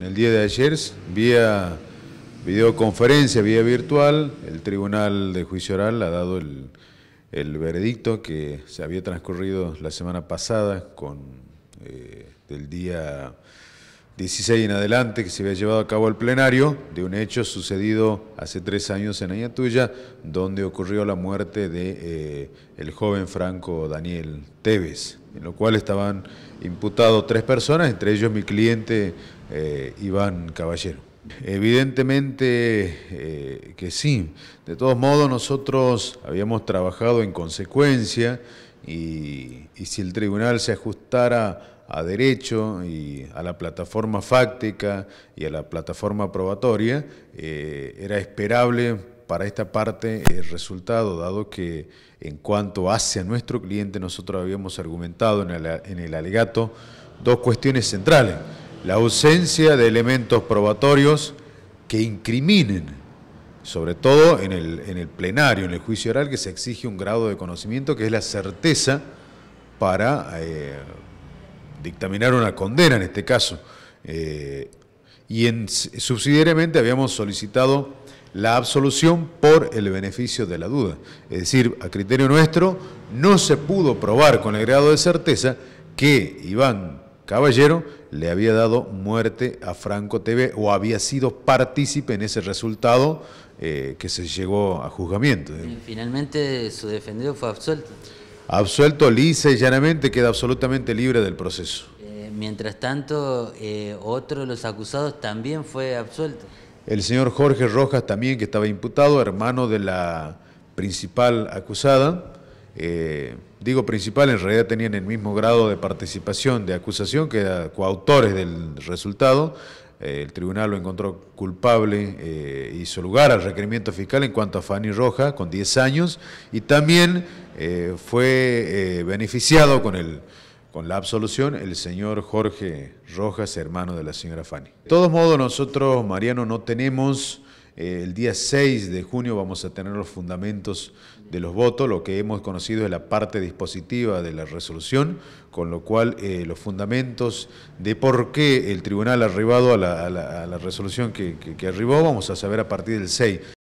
el día de ayer, vía videoconferencia, vía virtual, el Tribunal de Juicio Oral ha dado el, veredicto que se había transcurrido la semana pasada con eh, del día 16 en adelante que se había llevado a cabo el plenario de un hecho sucedido hace tres años en tuya, donde ocurrió la muerte de eh, el joven Franco Daniel Tevez, en lo cual estaban imputados tres personas, entre ellos mi cliente eh, Iván Caballero. Evidentemente eh, que sí, de todos modos nosotros habíamos trabajado en consecuencia y, si el tribunal se ajustara a derecho y a la plataforma fáctica y a la plataforma probatoria, eh, era esperable para esta parte el resultado, dado que en cuanto hacia nuestro cliente nosotros habíamos argumentado en el, en el alegato dos cuestiones centrales, la ausencia de elementos probatorios que incriminen sobre todo en el, en el plenario, en el juicio oral, que se exige un grado de conocimiento que es la certeza para eh, dictaminar una condena en este caso. Eh, y en, subsidiariamente habíamos solicitado la absolución por el beneficio de la duda. Es decir, a criterio nuestro, no se pudo probar con el grado de certeza que Iván Caballero le había dado muerte a Franco TV o había sido partícipe en ese resultado eh, que se llegó a juzgamiento. ¿eh? finalmente su defendido fue absuelto. Absuelto lisa y llanamente, queda absolutamente libre del proceso. Eh, mientras tanto, otro de los acusados también fue absuelto. El señor Jorge Rojas también, que estaba imputado, hermano de la principal acusada eh, digo principal, en realidad tenían el mismo grado de participación, de acusación, que coautores del resultado. Eh, el tribunal lo encontró culpable, eh, hizo lugar al requerimiento fiscal en cuanto a Fanny Rojas con 10 años, y también fue beneficiado con el con la absolución el señor Jorge Rojas, hermano de la señora Fanny. De todos modos, nosotros, Mariano, no tenemos eh, el día 6 de junio vamos a tener los fundamentos de los votos, lo que hemos conocido es la parte dispositiva de la resolución, con lo cual eh, los fundamentos de por qué el tribunal ha arribado a la, resolución que, que, arribó vamos a saber a partir del 6.